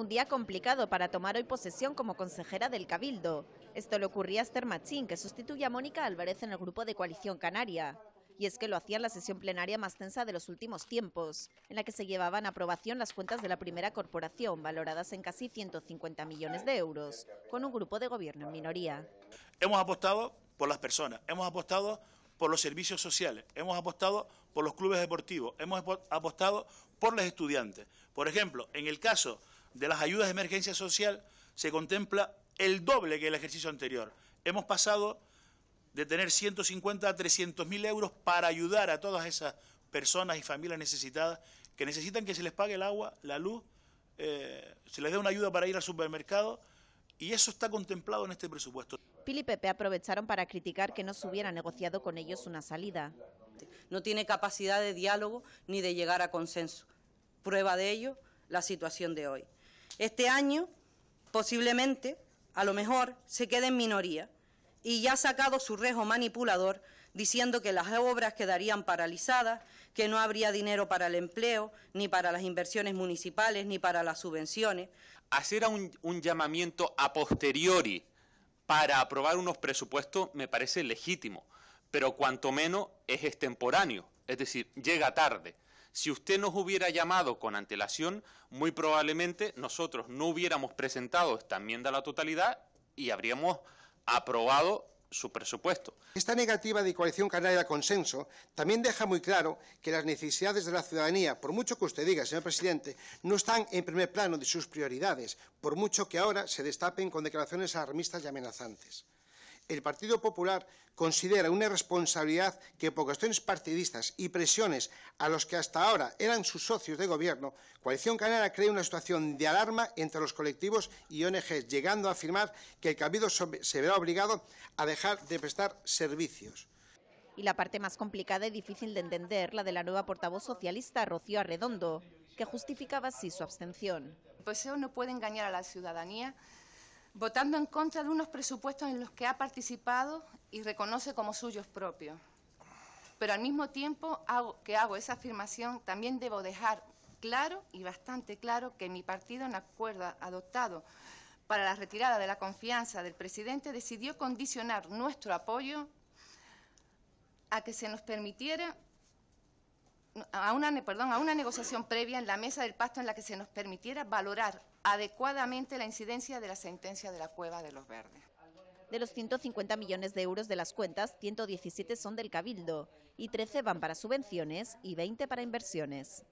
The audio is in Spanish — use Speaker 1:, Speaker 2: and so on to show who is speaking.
Speaker 1: Un día complicado para tomar hoy posesión como consejera del Cabildo. Esto le ocurría a Esther Machín, que sustituye a Mónica Álvarez en el grupo de coalición canaria. Y es que lo hacía en la sesión plenaria más tensa de los últimos tiempos, en la que se llevaban a aprobación las cuentas de la primera corporación, valoradas en casi 150 millones de euros, con un grupo de gobierno en minoría.
Speaker 2: Hemos apostado por las personas, hemos apostado por los servicios sociales, hemos apostado por los clubes deportivos, hemos apostado por los estudiantes. Por ejemplo, en el caso de las ayudas de emergencia social se contempla el doble que el ejercicio anterior. Hemos pasado de tener 150 a 300 mil euros para ayudar a todas esas personas y familias necesitadas que necesitan que se les pague el agua, la luz, eh, se les dé una ayuda para ir al supermercado y eso está contemplado en este presupuesto.
Speaker 1: Pili y Pepe aprovecharon para criticar que no se hubiera negociado con ellos una salida.
Speaker 3: No tiene capacidad de diálogo ni de llegar a consenso. Prueba de ello la situación de hoy. Este año, posiblemente, a lo mejor, se quede en minoría y ya ha sacado su rejo manipulador diciendo que las obras quedarían paralizadas, que no habría dinero para el empleo, ni para las inversiones municipales, ni
Speaker 4: para las subvenciones. Hacer un, un llamamiento a posteriori para aprobar unos presupuestos me parece legítimo, pero cuanto menos es extemporáneo, es decir, llega tarde. Si usted nos hubiera llamado con antelación, muy probablemente nosotros no hubiéramos presentado esta enmienda a la totalidad y habríamos aprobado su presupuesto.
Speaker 5: Esta negativa de coalición canaria de consenso también deja muy claro que las necesidades de la ciudadanía, por mucho que usted diga, señor presidente, no están en primer plano de sus prioridades, por mucho que ahora se destapen con declaraciones alarmistas y amenazantes el Partido Popular considera una responsabilidad que por cuestiones partidistas y presiones a los que hasta ahora eran sus socios de gobierno, Coalición Canaria cree una situación de alarma entre los colectivos y ONGs, llegando a afirmar que el Cabildo se verá obligado a dejar de prestar servicios.
Speaker 1: Y la parte más complicada y difícil de entender, la de la nueva portavoz socialista Rocío Arredondo, que justificaba así su abstención.
Speaker 6: Pues eso no puede engañar a la ciudadanía votando en contra de unos presupuestos en los que ha participado y reconoce como suyos propios. Pero al mismo tiempo que hago esa afirmación, también debo dejar claro y bastante claro que mi partido, en acuerdo adoptado para la retirada de la confianza del presidente, decidió condicionar nuestro apoyo a que se nos permitiera a una, a una negociación previa en la mesa del pacto en la que se nos permitiera
Speaker 1: valorar adecuadamente la incidencia de la sentencia de la Cueva de los Verdes. De los 150 millones de euros de las cuentas, 117 son del Cabildo y 13 van para subvenciones y 20 para inversiones.